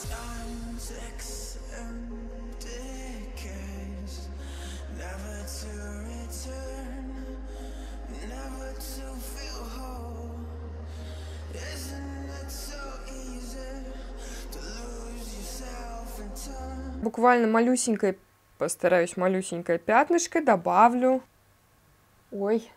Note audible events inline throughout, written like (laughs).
Sometimes accept decades, never to return, never to feel whole. Isn't it so easy to lose yourself in time? Буквально малюсенькое, постараюсь малюсенькое пятнышко добавлю. Ой.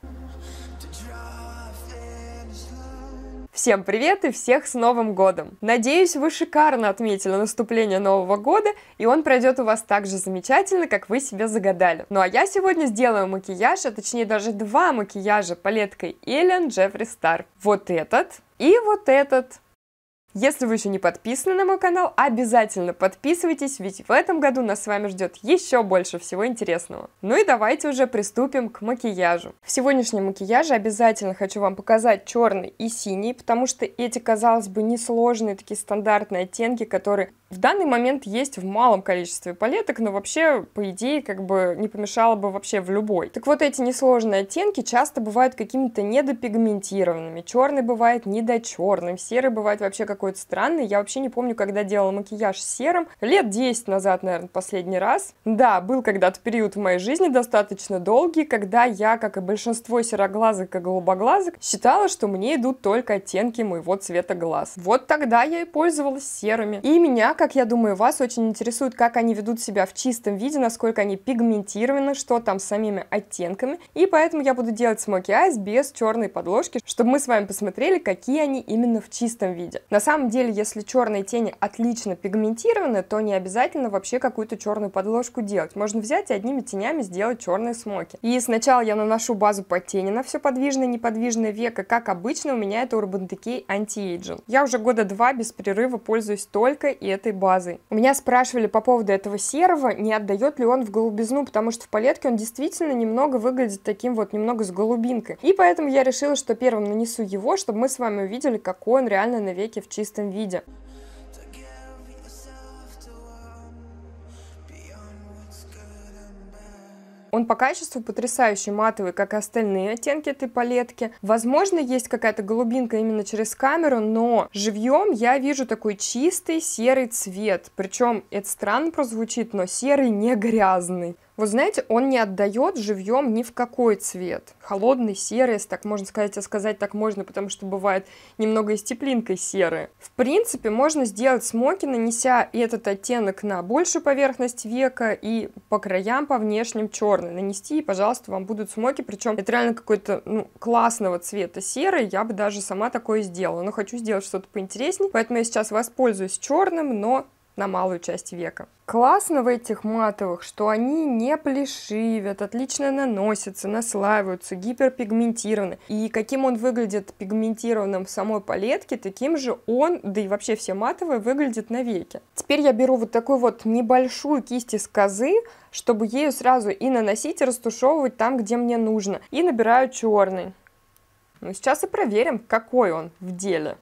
Всем привет и всех с Новым годом! Надеюсь, вы шикарно отметили наступление Нового года, и он пройдет у вас так же замечательно, как вы себе загадали. Ну а я сегодня сделаю макияж, а точнее даже два макияжа палеткой Эллен Джеффри Стар. Вот этот и вот этот. Если вы еще не подписаны на мой канал, обязательно подписывайтесь, ведь в этом году нас с вами ждет еще больше всего интересного. Ну и давайте уже приступим к макияжу. В сегодняшнем макияже обязательно хочу вам показать черный и синий, потому что эти, казалось бы, несложные такие стандартные оттенки, которые в данный момент есть в малом количестве палеток, но вообще, по идее, как бы не помешало бы вообще в любой. Так вот, эти несложные оттенки часто бывают какими-то недопигментированными. Черный бывает недочерным, серый бывает вообще какой-то странный. Я вообще не помню, когда делала макияж серым. Лет 10 назад, наверное, последний раз. Да, был когда-то период в моей жизни достаточно долгий, когда я, как и большинство сероглазок и голубоглазок, считала, что мне идут только оттенки моего цвета глаз. Вот тогда я и пользовалась серыми. И меня, как я думаю, вас очень интересует, как они ведут себя в чистом виде, насколько они пигментированы, что там с самими оттенками. И поэтому я буду делать смоки айс без черной подложки, чтобы мы с вами посмотрели, какие они именно в чистом виде. На самом деле, если черные тени отлично пигментированы, то не обязательно вообще какую-то черную подложку делать. Можно взять и одними тенями сделать черные смоки. И сначала я наношу базу по тени на все подвижное и неподвижное веко. Как обычно, у меня это Urban Decay Anti-Aging. Я уже года два без перерыва пользуюсь только этой этой базой. У меня спрашивали по поводу этого серого, не отдает ли он в голубизну, потому что в палетке он действительно немного выглядит таким вот, немного с голубинкой. И поэтому я решила, что первым нанесу его, чтобы мы с вами увидели, какой он реально навеки в чистом виде. Он по качеству потрясающий матовый, как и остальные оттенки этой палетки. Возможно, есть какая-то голубинка именно через камеру, но живьем я вижу такой чистый серый цвет. Причем это странно прозвучит, но серый не грязный. Вот знаете, он не отдает живьем ни в какой цвет. Холодный, серый, если так можно сказать, а сказать так можно, потому что бывает немного и с теплинкой серые. В принципе, можно сделать смоки, нанеся этот оттенок на большую поверхность века и по краям, по внешним черный. Нанести, и, пожалуйста, вам будут смоки, причем это реально какой-то ну, классного цвета серый, я бы даже сама такое сделала, но хочу сделать что-то поинтереснее, поэтому я сейчас воспользуюсь черным, но на малую часть века. Классно в этих матовых, что они не плешивят, отлично наносятся, наслаиваются, гиперпигментированы. И каким он выглядит пигментированным в самой палетке, таким же он, да и вообще все матовые, выглядят на веке. Теперь я беру вот такую вот небольшую кисть из козы, чтобы ею сразу и наносить, и растушевывать там, где мне нужно. И набираю черный. Ну, сейчас и проверим, какой он в деле.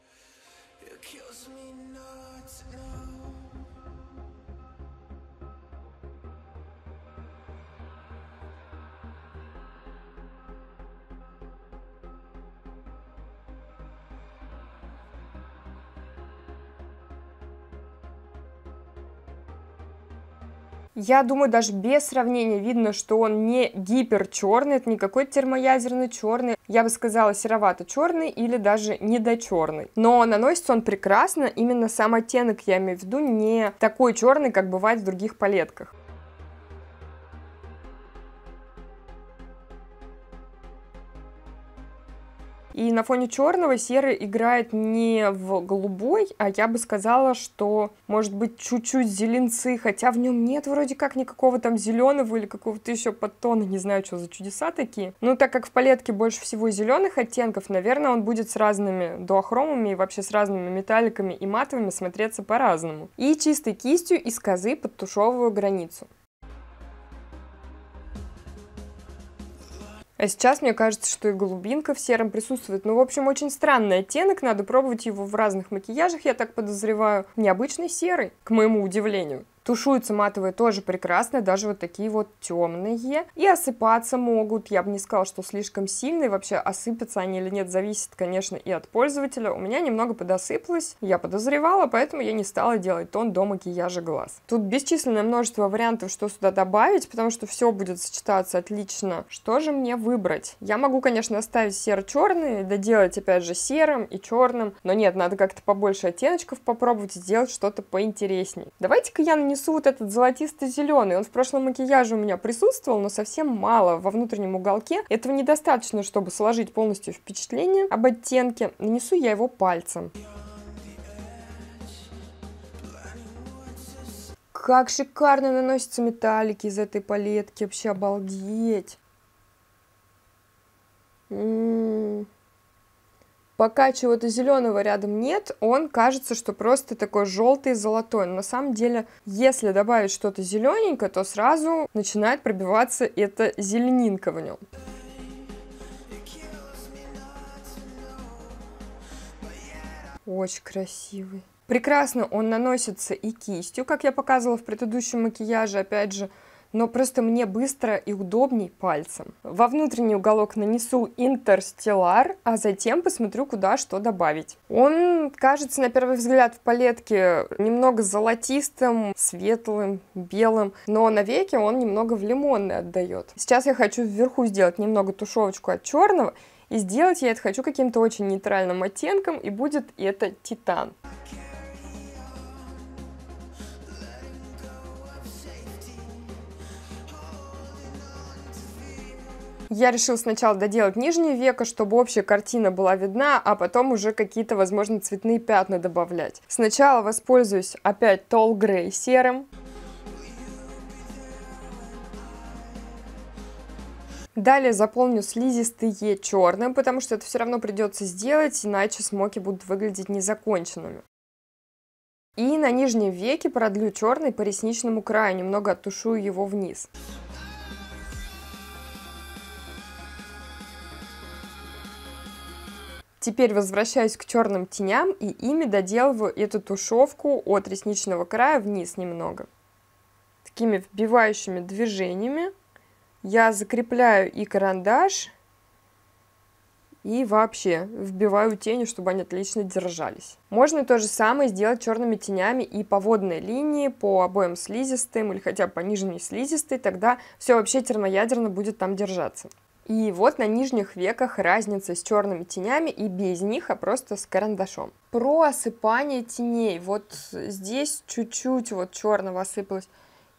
Я думаю, даже без сравнения видно, что он не гипер черный. это не какой-то термоядерный черный. Я бы сказала серовато-черный или даже недочерный. Но наносится он прекрасно, именно сам оттенок, я имею в виду, не такой черный, как бывает в других палетках. И на фоне черного серый играет не в голубой, а я бы сказала, что может быть чуть-чуть зеленцы, хотя в нем нет вроде как никакого там зеленого или какого-то еще подтона, не знаю, что за чудеса такие. Но ну, так как в палетке больше всего зеленых оттенков, наверное, он будет с разными дуохромами и вообще с разными металликами и матовыми смотреться по-разному. И чистой кистью из козы подтушевываю границу. А сейчас мне кажется, что и голубинка в сером присутствует. Ну, в общем, очень странный оттенок. Надо пробовать его в разных макияжах, я так подозреваю. Необычный серый, к моему удивлению. Тушуются матовые тоже прекрасно, даже вот такие вот темные. И осыпаться могут, я бы не сказала, что слишком сильные. Вообще осыпятся они или нет, зависит, конечно, и от пользователя. У меня немного подосыпалось, я подозревала, поэтому я не стала делать тон до макияжа глаз. Тут бесчисленное множество вариантов, что сюда добавить, потому что все будет сочетаться отлично. Что же мне выбрать? Я могу, конечно, оставить серо-черный, доделать, опять же, серым и черным, но нет, надо как-то побольше оттеночков попробовать, сделать что-то поинтереснее. Давайте-ка я нанесу нанесу вот этот золотисто-зеленый. Он в прошлом макияже у меня присутствовал, но совсем мало во внутреннем уголке. Этого недостаточно, чтобы сложить полностью впечатление об оттенке. Нанесу я его пальцем. Как шикарно наносятся металлики из этой палетки. Вообще обалдеть. М Пока чего-то зеленого рядом нет, он кажется, что просто такой желтый золотой. Но на самом деле, если добавить что-то зелененькое, то сразу начинает пробиваться это зеленинка в нем. Очень красивый. Прекрасно он наносится и кистью, как я показывала в предыдущем макияже. Опять же, но просто мне быстро и удобней пальцем. Во внутренний уголок нанесу интерстеллар, а затем посмотрю, куда что добавить. Он кажется, на первый взгляд, в палетке немного золотистым, светлым, белым, но на веке он немного в лимонный отдает. Сейчас я хочу вверху сделать немного тушевочку от черного, и сделать я это хочу каким-то очень нейтральным оттенком, и будет это титан. Okay. Я решил сначала доделать нижнее веко, чтобы общая картина была видна, а потом уже какие-то, возможно, цветные пятна добавлять. Сначала воспользуюсь опять тол Grey серым. Далее заполню слизистые черным, потому что это все равно придется сделать, иначе смоки будут выглядеть незаконченными. И на нижнем веке продлю черный по ресничному краю, немного оттушу его вниз. Теперь возвращаюсь к черным теням и ими доделываю эту тушевку от ресничного края вниз немного. Такими вбивающими движениями я закрепляю и карандаш, и вообще вбиваю тени, чтобы они отлично держались. Можно то же самое сделать черными тенями и по водной линии, по обоим слизистым или хотя бы по нижней слизистой, тогда все вообще термоядерно будет там держаться. И вот на нижних веках разница с черными тенями и без них, а просто с карандашом. Про осыпание теней. Вот здесь чуть-чуть вот черного осыпалось.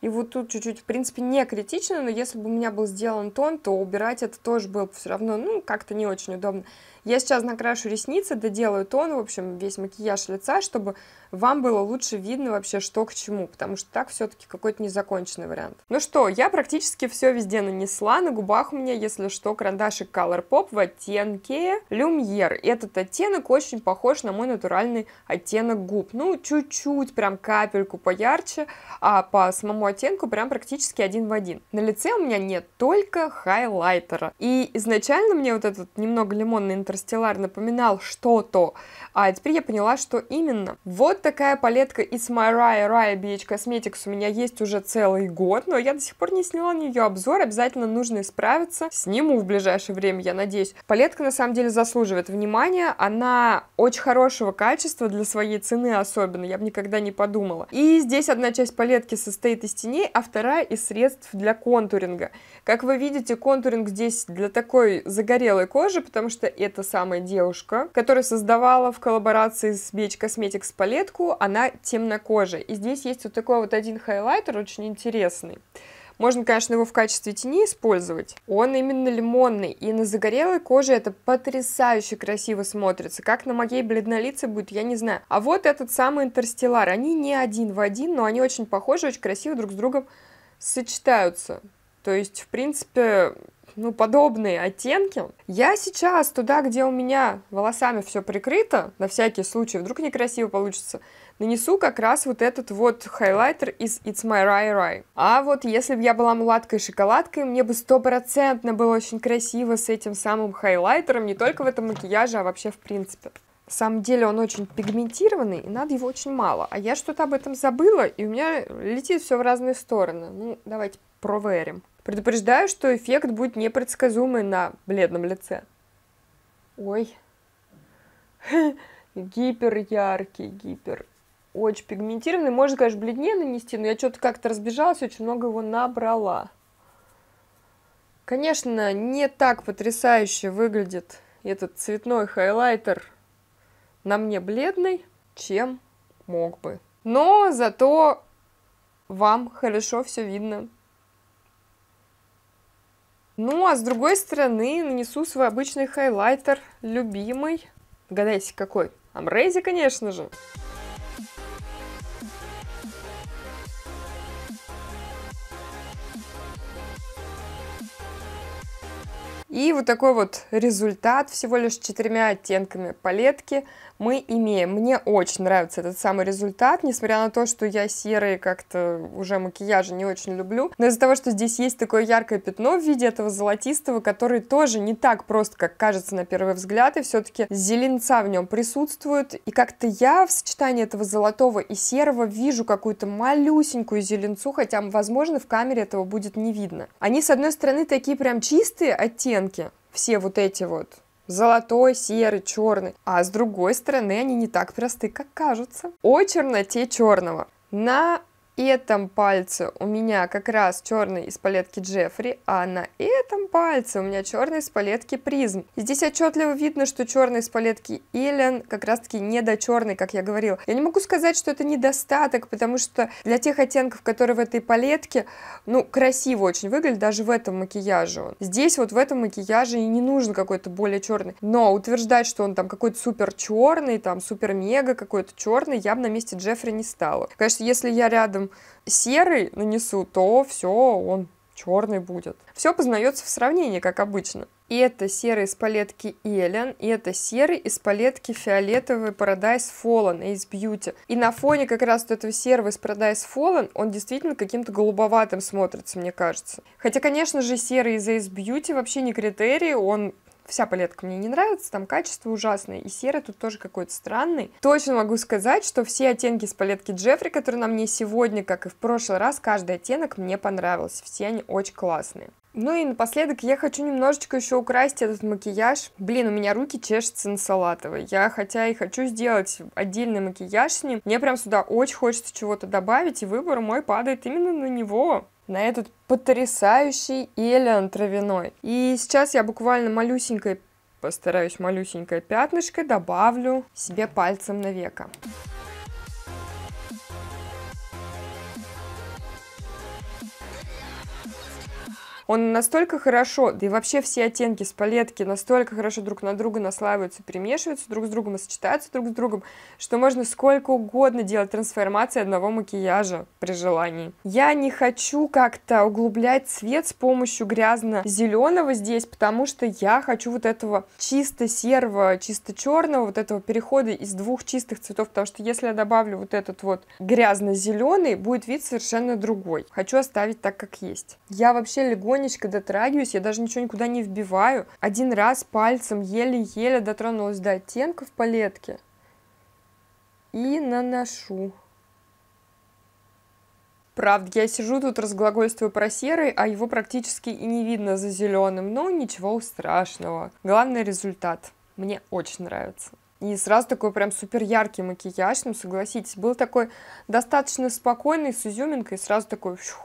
И вот тут чуть-чуть, в принципе, не критично, но если бы у меня был сделан тон, то убирать это тоже было бы все равно, ну, как-то не очень удобно. Я сейчас накрашу ресницы, доделаю тон, в общем, весь макияж лица, чтобы вам было лучше видно вообще, что к чему, потому что так все-таки какой-то незаконченный вариант. Ну что, я практически все везде нанесла. На губах у меня, если что, карандашик Colourpop в оттенке Люмьер. Этот оттенок очень похож на мой натуральный оттенок губ. Ну, чуть-чуть, прям капельку поярче, а по самому оттенку прям практически один в один. На лице у меня нет только хайлайтера. И изначально мне вот этот немного лимонный Интерстеллар напоминал что-то, а теперь я поняла, что именно. Вот такая палетка из My Raya Raya BH Cosmetics у меня есть уже целый год, но я до сих пор не сняла на нее обзор, обязательно нужно исправиться. Сниму в ближайшее время, я надеюсь. Палетка на самом деле заслуживает внимания, она очень хорошего качества для своей цены особенно, я бы никогда не подумала. И здесь одна часть палетки состоит из теней, а вторая из средств для контуринга. Как вы видите, контуринг здесь для такой загорелой кожи, потому что это эта самая девушка, которая создавала в коллаборации с BH Cosmetics палетку, она темнокожая. И здесь есть вот такой вот один хайлайтер, очень интересный. Можно, конечно, его в качестве тени использовать. Он именно лимонный, и на загорелой коже это потрясающе красиво смотрится. Как на моей бледнолице будет, я не знаю. А вот этот самый интерстеллар. Они не один в один, но они очень похожи, очень красиво друг с другом сочетаются. То есть, в принципе, ну, подобные оттенки. Я сейчас туда, где у меня волосами все прикрыто, на всякий случай, вдруг некрасиво получится, нанесу как раз вот этот вот хайлайтер из It's My Rai Rai. А вот если бы я была мулаткой шоколадкой, мне бы стопроцентно было очень красиво с этим самым хайлайтером, не только в этом макияже, а вообще в принципе. На самом деле он очень пигментированный, и надо его очень мало. А я что-то об этом забыла, и у меня летит все в разные стороны. Ну, давайте проверим. Предупреждаю, что эффект будет непредсказуемый на бледном лице. Ой. (laughs) Гипер яркий, гипер. Очень пигментированный. Можно, конечно, бледнее нанести, но я что-то как-то разбежалась, очень много его набрала. Конечно, не так потрясающе выглядит этот цветной хайлайтер на мне бледный, чем мог бы. Но зато вам хорошо все видно. Ну, а с другой стороны, нанесу свой обычный хайлайтер, любимый. Угадайте, какой? Амрейзи, конечно же. И вот такой вот результат всего лишь четырьмя оттенками палетки мы имеем. Мне очень нравится этот самый результат, несмотря на то, что я серые как-то уже макияжа не очень люблю. Но из-за того, что здесь есть такое яркое пятно в виде этого золотистого, который тоже не так просто, как кажется на первый взгляд, и все-таки зеленца в нем присутствует. И как-то я в сочетании этого золотого и серого вижу какую-то малюсенькую зеленцу, хотя, возможно, в камере этого будет не видно. Они, с одной стороны, такие прям чистые оттенки, все вот эти вот Золотой, серый, черный. А с другой стороны, они не так просты, как кажутся. О черноте черного. На этом пальце у меня как раз черный из палетки Джеффри, а на этом пальце у меня черный из палетки Призм. здесь отчетливо видно, что черный из палетки Эллен как раз-таки не до черный, как я говорил. Я не могу сказать, что это недостаток, потому что для тех оттенков, которые в этой палетке, ну, красиво очень выглядит, даже в этом макияже он. Здесь вот в этом макияже и не нужен какой-то более черный. Но утверждать, что он там какой-то супер черный, там супер-мега какой-то черный, я бы на месте Джеффри не стала. Конечно, если я рядом рядом серый нанесу, то все, он черный будет. Все познается в сравнении, как обычно. И это серый из палетки Элен, и это серый из палетки фиолетовый Paradise Fallen из Beauty. И на фоне как раз вот этого серого из Paradise Fallen он действительно каким-то голубоватым смотрится, мне кажется. Хотя, конечно же, серый из Ace Beauty вообще не критерий, он вся палетка мне не нравится, там качество ужасное, и серый тут тоже какой-то странный. Точно могу сказать, что все оттенки с палетки Джеффри, которые на мне сегодня, как и в прошлый раз, каждый оттенок мне понравился, все они очень классные. Ну и напоследок я хочу немножечко еще украсть этот макияж. Блин, у меня руки чешутся на салатовой. Я хотя и хочу сделать отдельный макияж с ним. Мне прям сюда очень хочется чего-то добавить, и выбор мой падает именно на него на этот потрясающий элеон травяной. И сейчас я буквально малюсенькой, постараюсь малюсенькой пятнышкой добавлю себе пальцем на века он настолько хорошо, да и вообще все оттенки с палетки настолько хорошо друг на друга наслаиваются, перемешиваются друг с другом и сочетаются друг с другом, что можно сколько угодно делать трансформации одного макияжа при желании. Я не хочу как-то углублять цвет с помощью грязно-зеленого здесь, потому что я хочу вот этого чисто серого, чисто черного, вот этого перехода из двух чистых цветов, потому что если я добавлю вот этот вот грязно-зеленый, будет вид совершенно другой. Хочу оставить так, как есть. Я вообще легонько тихонечко дотрагиваюсь, я даже ничего никуда не вбиваю. Один раз пальцем еле-еле дотронулась до оттенка в палетке и наношу. Правда, я сижу тут разглагольствую про серый, а его практически и не видно за зеленым, но ничего страшного. Главный результат. Мне очень нравится. И сразу такой прям супер яркий макияж, ну согласитесь, был такой достаточно спокойный, с изюминкой, и сразу такой фью,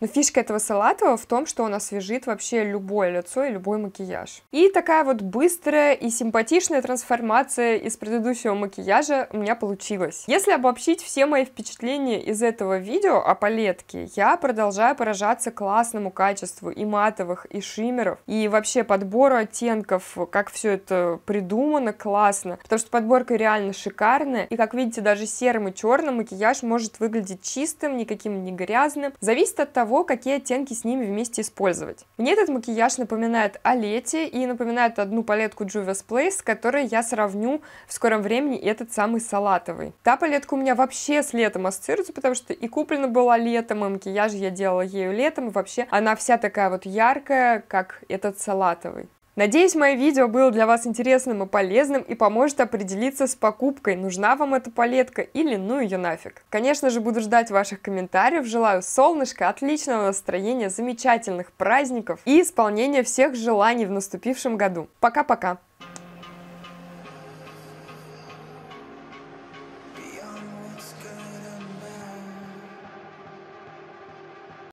но фишка этого салатового в том, что он освежит вообще любое лицо и любой макияж. И такая вот быстрая и симпатичная трансформация из предыдущего макияжа у меня получилась. Если обобщить все мои впечатления из этого видео о палетке, я продолжаю поражаться классному качеству и матовых, и шиммеров, и вообще подбору оттенков, как все это придумано классно, потому что подборка реально шикарная, и как видите, даже серым и черным макияж может выглядеть чистым, никаким не грязным. Зависит от того, того, какие оттенки с ними вместе использовать. Мне этот макияж напоминает о лете и напоминает одну палетку Juvia's Place, с которой я сравню в скором времени этот самый салатовый. Та палетка у меня вообще с летом ассоциируется, потому что и куплена была летом, и макияж я делала ею летом, и вообще она вся такая вот яркая, как этот салатовый. Надеюсь, мое видео было для вас интересным и полезным и поможет определиться с покупкой, нужна вам эта палетка или ну ее нафиг. Конечно же, буду ждать ваших комментариев, желаю солнышка, отличного настроения, замечательных праздников и исполнения всех желаний в наступившем году. Пока-пока!